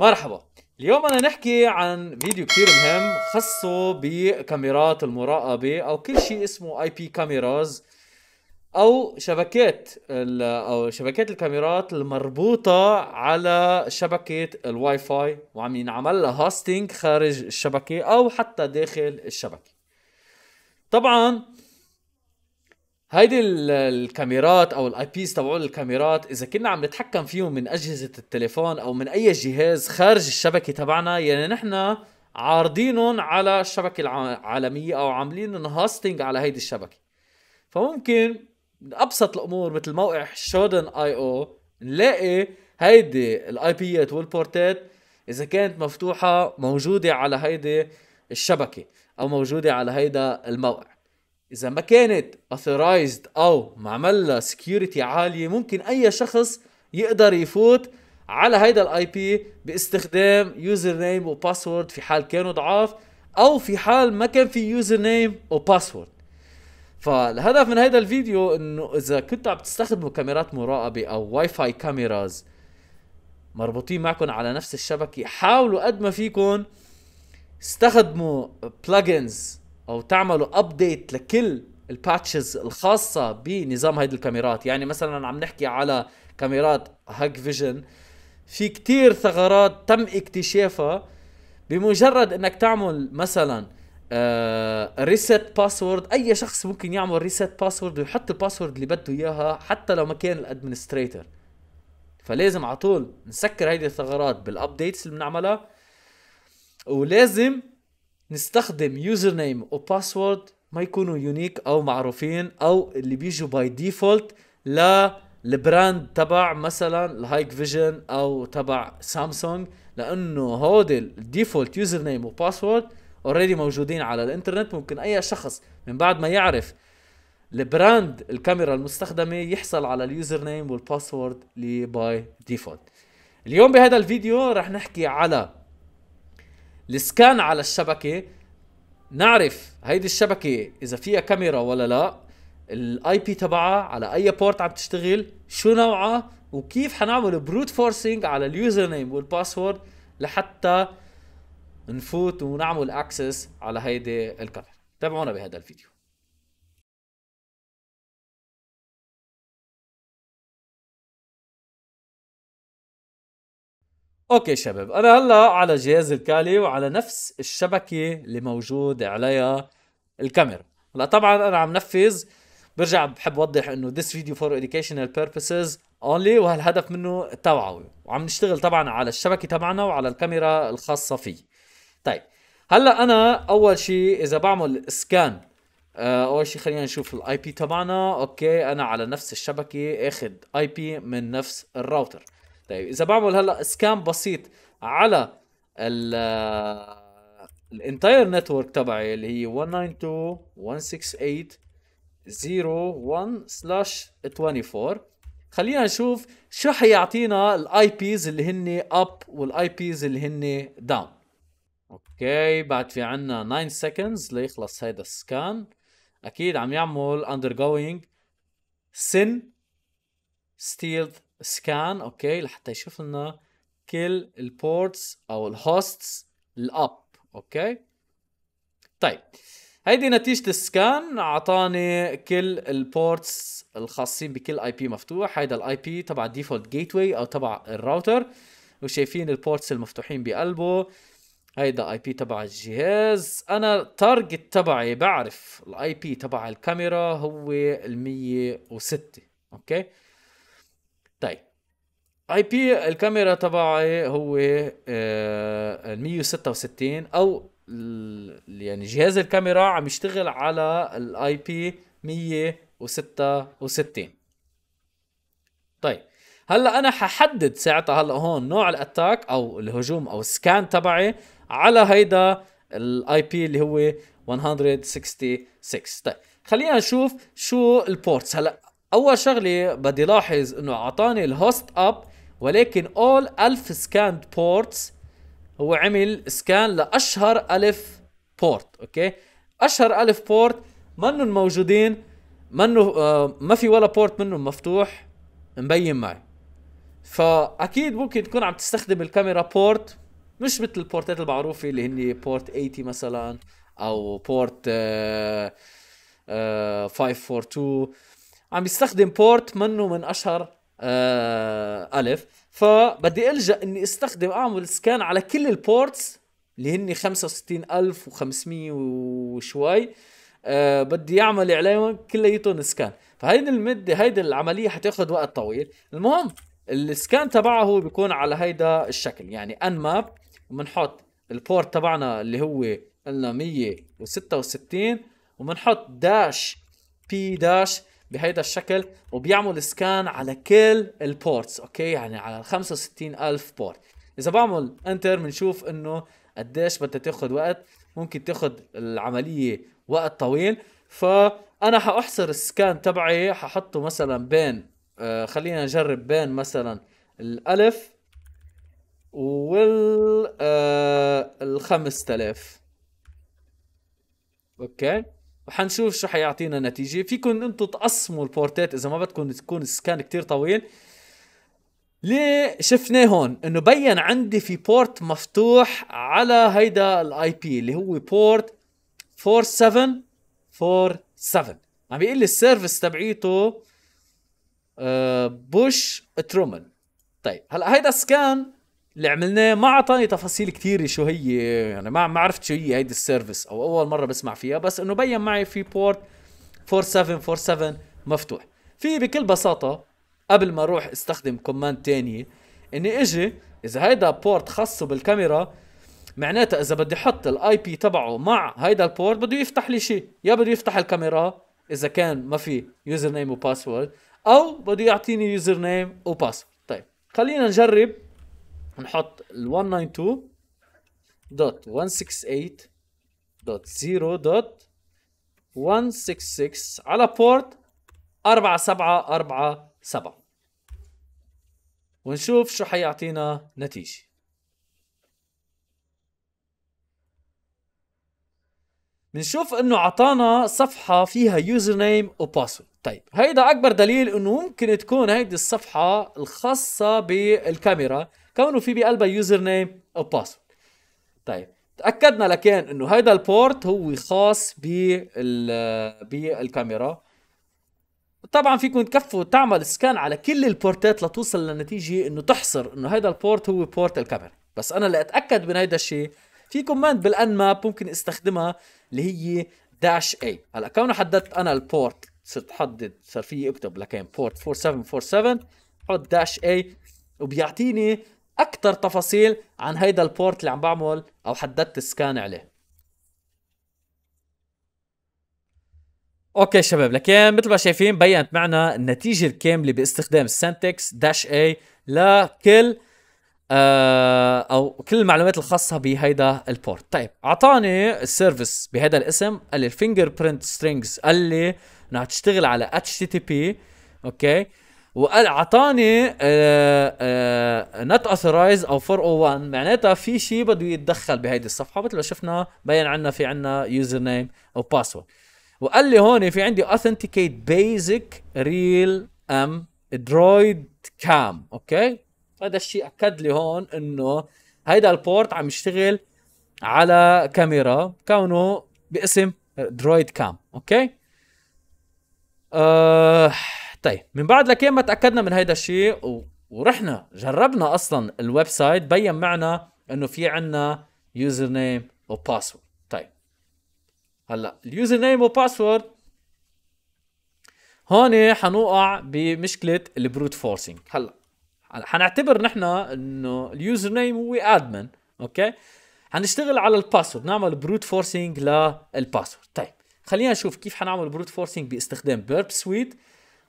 مرحبا اليوم انا نحكي عن فيديو كثير مهم خصو بكاميرات المراقبة او كل شيء اسمه اي بي كاميراز او شبكات او شبكات الكاميرات المربوطة على شبكة الواي فاي وعم ينعمل لها هاستنج خارج الشبكة او حتى داخل الشبكة طبعا هيدي الكاميرات او الاي بيس تبعون الكاميرات اذا كنا عم نتحكم فيهم من اجهزه التليفون او من اي جهاز خارج الشبكه تبعنا يعني نحن عارضينهم على الشبكه العالميه او عاملين هاستنج على هيدي الشبكه فممكن ابسط الامور مثل موقع شودن اي او نلاقي هيدي الاي بيات والبورتات اذا كانت مفتوحه موجوده على هيدي الشبكه او موجوده على هيدا الموقع اذا ما كانت اوثرايزد او معمل سكيورتي عاليه ممكن اي شخص يقدر يفوت على هيدا الاي بي باستخدام يوزر نيم وباسورد في حال كانوا ضعاف او في حال ما كان في يوزر نيم وباسورد فالهدف من هيدا الفيديو انه اذا كنتوا عم تستخدموا كاميرات مراقبه او واي فاي كاميراز مربوطين معكم على نفس الشبكه حاولوا قد ما فيكم استخدموا بلجنز او تعملوا ابديت لكل الباتشز الخاصه بنظام هيدي الكاميرات يعني مثلا عم نحكي على كاميرات هاك فيجن في كتير ثغرات تم اكتشافها بمجرد انك تعمل مثلا ريسيت ريست باسورد اي شخص ممكن يعمل ريست باسورد ويحط الباسورد اللي بده اياها حتى لو ما كان الادمنستريتور فلازم على طول نسكر هيدي الثغرات بالابديتس اللي بنعملها ولازم نستخدم يوزر نيم وباسورد ما يكونوا يونيك او معروفين او اللي بيجوا باي ديفولت للبراند تبع مثلا الهايك فيجن او تبع سامسونج لانه هودي الديفولت يوزر نيم وباسورد اوريدي موجودين على الانترنت ممكن اي شخص من بعد ما يعرف البراند الكاميرا المستخدمه يحصل على اليوزر نيم والباسورد اللي باي ديفولت اليوم بهذا الفيديو رح نحكي على السكان على الشبكه نعرف هيدي الشبكه اذا فيها كاميرا ولا لا الاي بي تبعها على اي بورت عم تشتغل شو نوعها وكيف حنعمل بروت فورسينج على اليوزر نيم والباسورد لحتى نفوت ونعمل اكسس على هيدي الكاميرا تابعونا بهذا الفيديو اوكي شباب انا هلا على جهاز الكالي وعلى نفس الشبكه اللي موجود عليها الكاميرا هلا طبعا انا عم نفذ برجع بحب اوضح انه this video for educational purposes only وهالهدف منه توعوي وعم نشتغل طبعا على الشبكه تبعنا وعلى الكاميرا الخاصه فيه طيب هلا انا اول شيء اذا بعمل سكان آه، اول شيء خلينا نشوف الاي بي تبعنا اوكي انا على نفس الشبكه اخذ اي بي من نفس الراوتر طيب اذا بعمل هلا سكان بسيط على ال آه، الانتاير نتورك تبعي اللي هي 192.168.0.1 24 خلينا نشوف شو حيعطينا الاي بيز اللي هن اب والاي بيز اللي هن داون اوكي بعد في عنا 9 سكندز ليخلص هيدا السكان اكيد عم يعمل اندر جوينج سن ستيلد سكان اوكي لحتى يشوف لنا كل البورتس او الهوستس الاب اوكي طيب هيدي نتيجة السكان اعطاني كل البورتس الخاصين بكل اي بي مفتوح هيدا الاي بي تبع الديفولت جيت واي او تبع الراوتر وشايفين البورتس المفتوحين بقلبه هيدا اي بي تبع الجهاز انا التارجت تبعي بعرف الاي بي تبع الكاميرا هو ال 106 اوكي طيب اي بي الكاميرا تبعي هو آه، ال 166 او يعني جهاز الكاميرا عم يشتغل على الاي بي 166 طيب هلا انا ححدد ساعتها هلا هون نوع الاتاك او الهجوم او السكان تبعي على هيدا الاي بي اللي هو 166 طيب خلينا نشوف شو البورتس هلا اول شغله بدي لاحظ انه اعطاني الهوست اب ولكن اول الف سكاند بورتس هو عمل سكان لاشهر الف بورت اوكي اشهر الف بورت منن موجودين منه آه ما في ولا بورت منهم مفتوح مبين معي فاكيد ممكن تكون عم تستخدم الكاميرا بورت مش مثل البورتات المعروفه اللي هن بورت 80 مثلا او بورت آه آه 542 عم يستخدم بورت منه من اشهر آه الف فبدي الجا اني استخدم اعمل سكان على كل البورتس اللي هن 65500 وشوي أه بدي اعمل عليهم كليتهم سكان فهيدي المده هيدي العمليه حتاخذ وقت طويل المهم السكان تبعه هو بيكون على هيدا الشكل يعني ان ماب وبنحط البورت تبعنا اللي هو قلنا 166 وبنحط داش بي داش بهيدا الشكل وبيعمل سكان على كل البورتس اوكي يعني على ال 65000 بورت اذا بعمل انتر بنشوف انه قديش بدها تاخذ وقت ممكن تاخذ العمليه وقت طويل فانا حاحصر السكان تبعي ححطه مثلا بين آه خلينا نجرب بين مثلا الالف وال آه ال 5000 اوكي وحنشوف شو حيعطينا نتيجه فيكم انتم تقسموا البورتات اذا ما بدكم تكون السكان كتير طويل ليه شفناه هون انه بين عندي في بورت مفتوح على هيدا الاي بي اللي هو بورت 4747 عم بيقول لي السيرفس تبعيته آه، بوش ترومان طيب هلا هيدا السكان اللي عملناه ما اعطاني تفاصيل كثير شو هي يعني ما ما عرفت شو هي هيدي السيرفيس او اول مره بسمع فيها بس انه بين معي في بورت 4747 مفتوح في بكل بساطه قبل ما اروح استخدم كوماند تانية اني اجي اذا هيدا بورت خاصه بالكاميرا معناتها اذا بدي احط الاي بي تبعه مع هيدا البورت بده يفتح لي شيء يا بده يفتح الكاميرا اذا كان ما في يوزر نيم وباسورد او بده يعطيني يوزر نيم وباسورد طيب خلينا نجرب نحط ال 192 دوت 168 دوت 0 دوت 166 على بورت 4747 ونشوف شو حيعطينا نتيجة بنشوف انه عطانا صفحة فيها يوزر نيم وباسورد طيب هيدا اكبر دليل انه ممكن تكون هيدي الصفحة الخاصة بالكاميرا كونه في بقلبها يوزر نيم او باسورد طيب تاكدنا لكان انه هيدا البورت هو خاص بال بالكاميرا طبعا فيكم تكفوا تعمل سكان على كل البورتات لتوصل للنتيجه انه تحصر انه هيدا البورت هو بورت الكاميرا بس انا لاتاكد من هيدا الشيء في كوماند بالان ماب ممكن استخدمها اللي هي داش اي هلا كونه حددت انا البورت صرت حدد صار في اكتب لكان بورت 4747 حط داش اي وبيعطيني اكثر تفاصيل عن هيدا البورت اللي عم بعمل او حددت السكان عليه اوكي شباب لكن مثل ما شايفين بينت معنا النتيجه الكامله باستخدام سنتكس داش اي لكل آه او كل المعلومات الخاصه بهيدا البورت طيب اعطاني السيرفيس بهذا الاسم قال لي الفينجر برنت سترينجز قال لي انها تشتغل على اتش تي تي بي اوكي وقال اعطاني نت اثرايز او 401 معناتها في شيء بده يتدخل بهيدي الصفحه مثل ما شفنا بين عندنا في عندنا يوزر نيم او باسورد وقال لي هون في عندي اوثنتيكيت بيزك ريل ام درويد كام اوكي هذا الشيء اكد لي هون انه هيدا البورت عم يشتغل على كاميرا كونه باسم درويد كام اوكي آه طيب من بعد لكين ما تاكدنا من هيدا الشيء و... ورحنا جربنا اصلا الويب سايت بين معنا انه في عنا يوزر نيم وباسورد طيب هلا اليوزر نيم وباسورد هون حنوقع بمشكله البروت فورسينج هلا حنعتبر نحن انه اليوزر نيم هو ادمن اوكي حنشتغل على الباسورد نعمل بروت فورسينج للباسورد طيب خلينا نشوف كيف حنعمل بروت فورسينج باستخدام بيرب سويت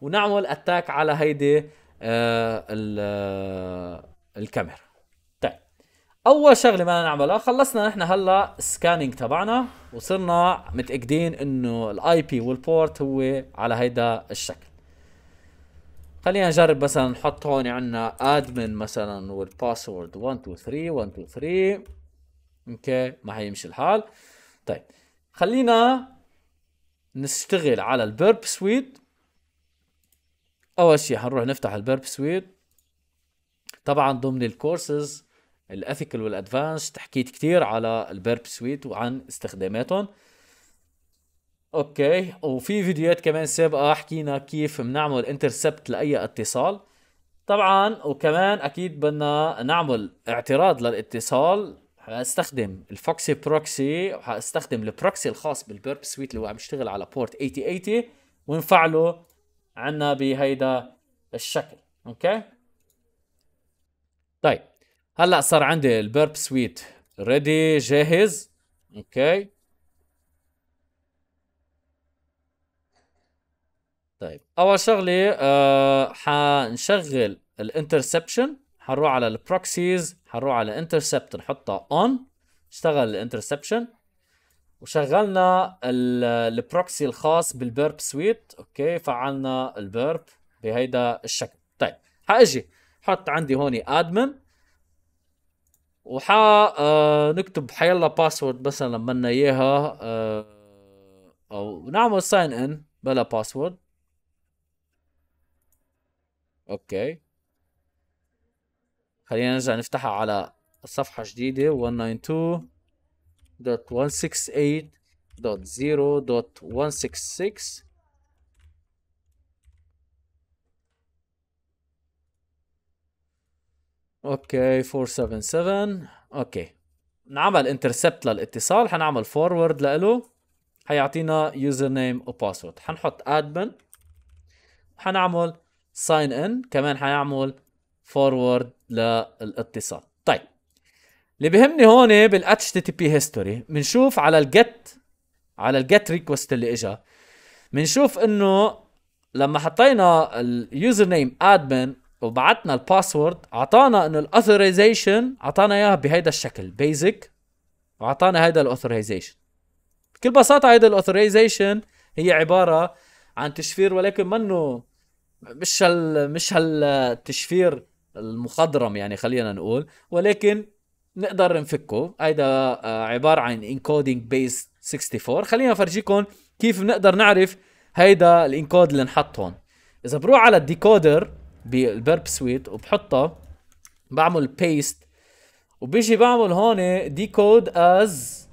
ونعمل اتاك على هيدي آه، آه، الكاميرا طيب اول شغله بدنا نعملها خلصنا نحن هلا السكاننج تبعنا وصرنا متاكدين انه الاي بي والبورت هو على هيدا الشكل خلينا نجرب مثلا نحط هون عندنا ادمن مثلا والباسورد 1 2 3 1 2 3 اوكي ما حيمشي الحال طيب خلينا نشتغل على البيرب سويت اول شيء حنروح نفتح البيرب سويت طبعا ضمن الكورسز الاثيكال والادفانس حكيت كثير على البيرب سويت وعن استخداماتهم اوكي وفي فيديوهات كمان سابقه حكينا كيف بنعمل انترسبت لاي اتصال طبعا وكمان اكيد بدنا نعمل اعتراض للاتصال حاستخدم الفوكسي بروكسي وحاستخدم البروكسي الخاص بالبيرب سويت اللي هو عم يشتغل على بورت 8080 ونفعله عنا بهيدا الشكل اوكي طيب هلا صار عندي البرب سويت ريدي جاهز اوكي طيب اول شغله آه حنشغل الانترسبشن حنروح على البروكسيز حنروح على انترسبت نحطها اون اشتغل الانترسبشن وشغلنا البروكسي الخاص بالبيرب سويت اوكي فعلنا البيرب بهيدا الشكل طيب حاجي حط عندي هون ادمن وحا آه نكتب حيلا باسورد مثلا بدنا اياها آه او نعمل ساين ان بلا باسورد اوكي خلينا نرجع نفتحها على صفحة جديدة 192 168.0.166 اوكي 477 اوكي نعمل انترسبت للاتصال حنعمل فورورد لإله حيعطينا يوزر نيم وباسورد حنحط ادمن حنعمل ساين ان كمان حيعمل فورورد للاتصال اللي بهمني هون بالاتش تي بي هيستوري بنشوف على الجت على الجت ريكوست اللي اجا بنشوف انه لما حطينا اليوزر نيم ادمن وبعتنا الباسورد اعطانا انه الاثورايزيشن اعطانا اياها بهيدا الشكل بيزك واعطانا هيدا الاثورايزيشن بكل بساطه هيدا الاثورايزيشن هي عباره عن تشفير ولكن منه مش هال مش هالتشفير المخضرم يعني خلينا نقول ولكن نقدر نفكه هيدا آه، عباره عن انكودينج بيس 64 خلينا افرجيكم كيف بنقدر نعرف هيدا الانكود اللي انحط هون اذا بروح على الديكودر بالبرب سويت وبحطها بعمل بيست وبيجي بعمل هون ديكود از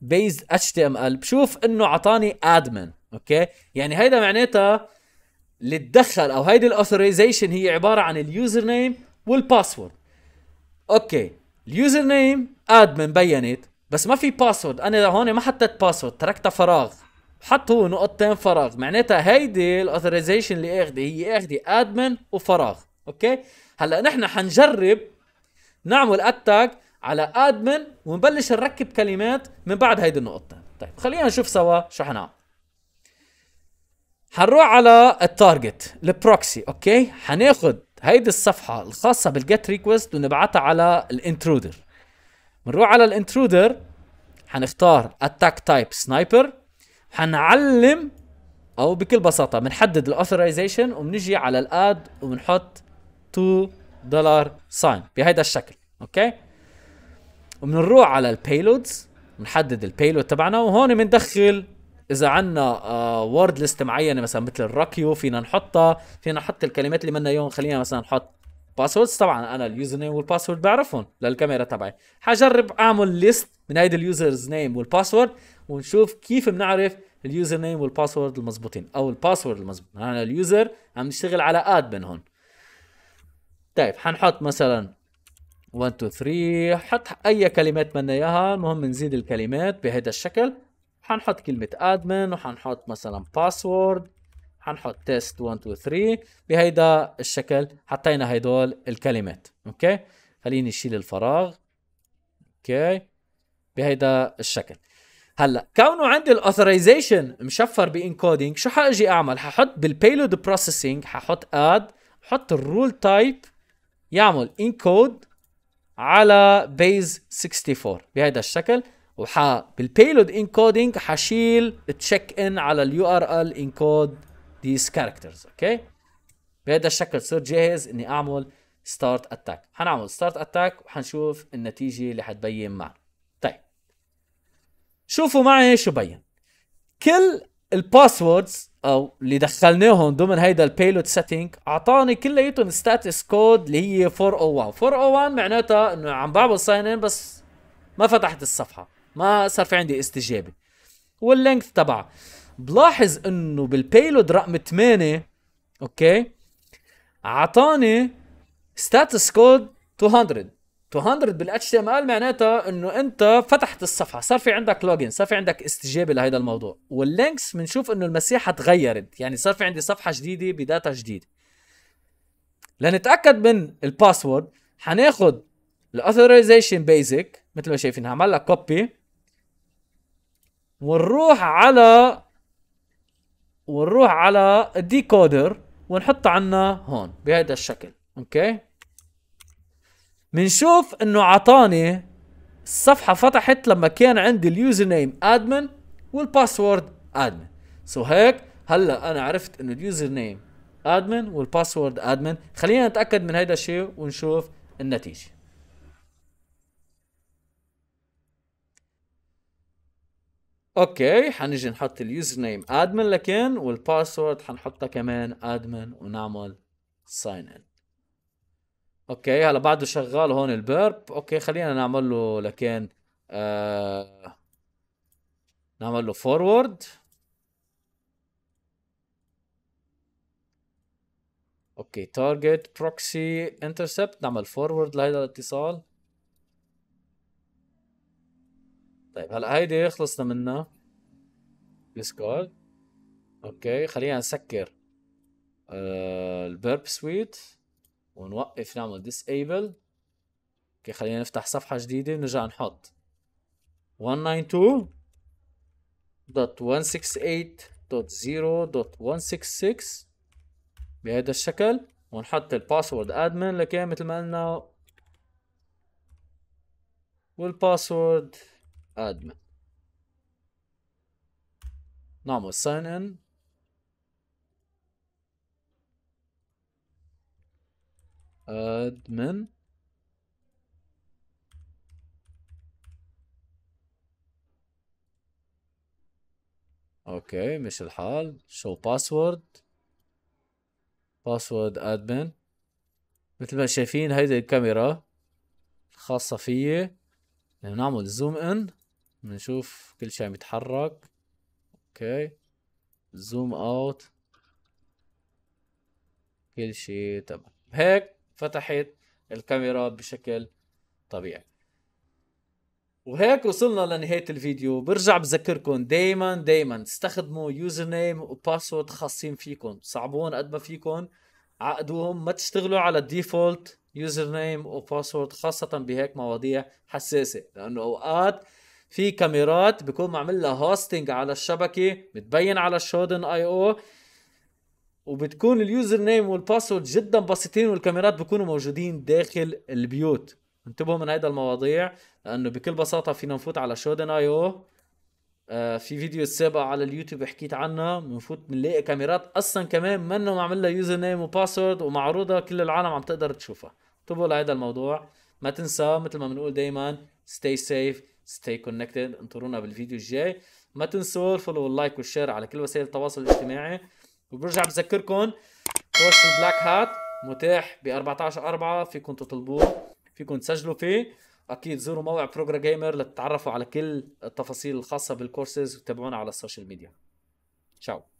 بيز اتش تي ام ال بشوف انه اعطاني ادمن اوكي يعني هيدا معناتها اللي تدخل او هيدي الاثورايزيشن هي عباره عن اليوزر نيم والباسورد اوكي اليوزر نيم ادمن بينت بس ما في باسورد انا هون ما حطيت باسورد تركتها فراغ حط هو نقطتين فراغ معناتها هيدي الاوثرايزيشن اللي اخذه هي اخذه ادمن وفراغ اوكي هلا نحن حنجرب نعمل اتاك على ادمن ونبلش نركب كلمات من بعد هيدي النقطتين طيب خلينا نشوف سوا شو حنعمل حنروح على التارجت البروكسي اوكي حناخد هيدي الصفحه الخاصه بالجيت ريكويست ونبعتها على الانترودر بنروح على الانترودر حنختار اتاك تايب سنايبر حنعلم او بكل بساطه بنحدد الاوثرايزيشن وبنجي على الاد وبنحط 2 دولار ساين بهيدا الشكل اوكي وبنروح على البيلودز بنحدد البيلود تبعنا وهون بندخل اذا عندنا وورد ليست معينه مثلا مثل الراكيو فينا نحطها فينا نحط الكلمات اللي بدنا اياهم خلينا مثلا نحط باسوردز طبعا انا اليوزر نيم والباسورد بعرفهم للكاميرا تبعي حجرب اعمل ليست من هيدي اليوزرز نيم والباسورد ونشوف كيف بنعرف اليوزر نيم والباسورد المضبوطين او الباسورد المضبوط انا اليوزر عم نشتغل على اد هون طيب حنحط مثلا 1 2 3 حط اي كلمات بدنا اياها المهم نزيد الكلمات بهذا الشكل حنحط كلمة ادمن وحنحط مثلا باسورد حنحط تيست 1 2 3 بهيدا الشكل حطينا هدول الكلمات اوكي خليني اشيل الفراغ اوكي بهيدا الشكل هلا كونه عندي الاثورايزيشن مشفر بانكودينج شو حاجي اعمل ححط بالبيلود بروسيسنج ححط اد حط الرول تايب يعمل انكود على بيز 64 بهذا الشكل وح بالبيلود انكودينج حشيل تشيك ان على اليو ار ال انكود ذيس كاركترز اوكي بهذا الشكل صرت جاهز اني اعمل ستارت اتاك حنعمل ستارت اتاك وحنشوف النتيجه اللي حتبين معنا طيب شوفوا معي شو بين كل الباسوردز او اللي دخلناهم ضمن هيدا البيلود سيتنج اعطاني كلياتهم ستاتس كود اللي هي 401 401 معناتها انه عم بعمل ساين ان بس ما فتحت الصفحه ما صار في عندي استجابه واللينث تبعها بلاحظ انه بالبيلود رقم 8 اوكي اعطاني ستاتس كود 200 200 بال HTML معناتها انه انت فتحت الصفحه صار في عندك لوجين صار في عندك استجابه لهذا الموضوع واللينكس بنشوف انه المساحه تغيرت يعني صار في عندي صفحه جديده بداتا جديده لنتاكد من الباسورد حناخذ الاثورايزيشن بيزك مثل ما شايفين هعمل لك كوبي ونروح على ونروح على الديكودر ونحطه عنا هون بهذا الشكل اوكي بنشوف انه عطاني الصفحه فتحت لما كان عندي اليوزر نيم ادمن والباسورد ادمن سو هيك هلا انا عرفت انه اليوزر نيم ادمن والباسورد ادمن خلينا نتاكد من هذا الشيء ونشوف النتيجه اوكي حنجي نحط اليوزر نيم ادمن لكن والباسورد حنحطها كمان ادمن ونعمل ساين ان اوكي هلا بعده شغال هون البيرب اوكي خلينا نعمل له لكن آه نعمل له فورورد اوكي تارجت بروكسي انترسبت نعمل فورورد لهذا الاتصال طيب هلا هيدي خلصنا منها ديسكورد اوكي خلينا نسكر آه، البيرب سويت ونوقف نعمل ديسيبل اوكي خلينا نفتح صفحة جديدة ونرجع نحط 192.168.0.166 بهذا الشكل ونحط الباسورد ادمن لكي مثل ما قلنا والباسورد admin. نعمل sign in admin اوكي مش الحال show password password admin مثل ما شايفين هيدي الكاميرا الخاصة فيي نعمل زوم ان بنشوف كل شيء عم يتحرك اوكي زوم اوت كل شيء تمام هيك فتحت الكاميرا بشكل طبيعي وهيك وصلنا لنهاية الفيديو برجع بذكركم دايما دايما استخدموا يوزر نيم وباسورد خاصين فيكم صعبون قد ما فيكم عقدوهم ما تشتغلوا على الديفولت يوزر نيم وباسورد خاصة بهيك مواضيع حساسة لأنه أوقات في كاميرات بكون معمل لها هوستنج على الشبكه بتبين على الشودن اي او وبتكون اليوزر نيم والباسورد جدا بسيطين والكاميرات بكونوا موجودين داخل البيوت انتبهوا من هيدا المواضيع لانه بكل بساطه فينا نفوت على شودن اي او في فيديو سابق على اليوتيوب حكيت عنها بنفوت بنلاقي كاميرات اصلا كمان منه معمل لها يوزر نيم وباسورد ومعروضه كل العالم عم تقدر تشوفها انتبهوا لهيدا الموضوع ما تنسى مثل ما بنقول دائما stay safe ستي كونكتد انطرونا بالفيديو الجاي ما تنسوا الفولو واللايك والشير على كل وسائل التواصل الاجتماعي وبرجع بذكركم كورس البلاك هات متاح ب 14 4 فيكم تطلبوه فيكم تسجلوا فيه اكيد زوروا موقع بروجرا جيمر لتتعرفوا على كل التفاصيل الخاصه بالكورسز وتابعونا على السوشيال ميديا تشاو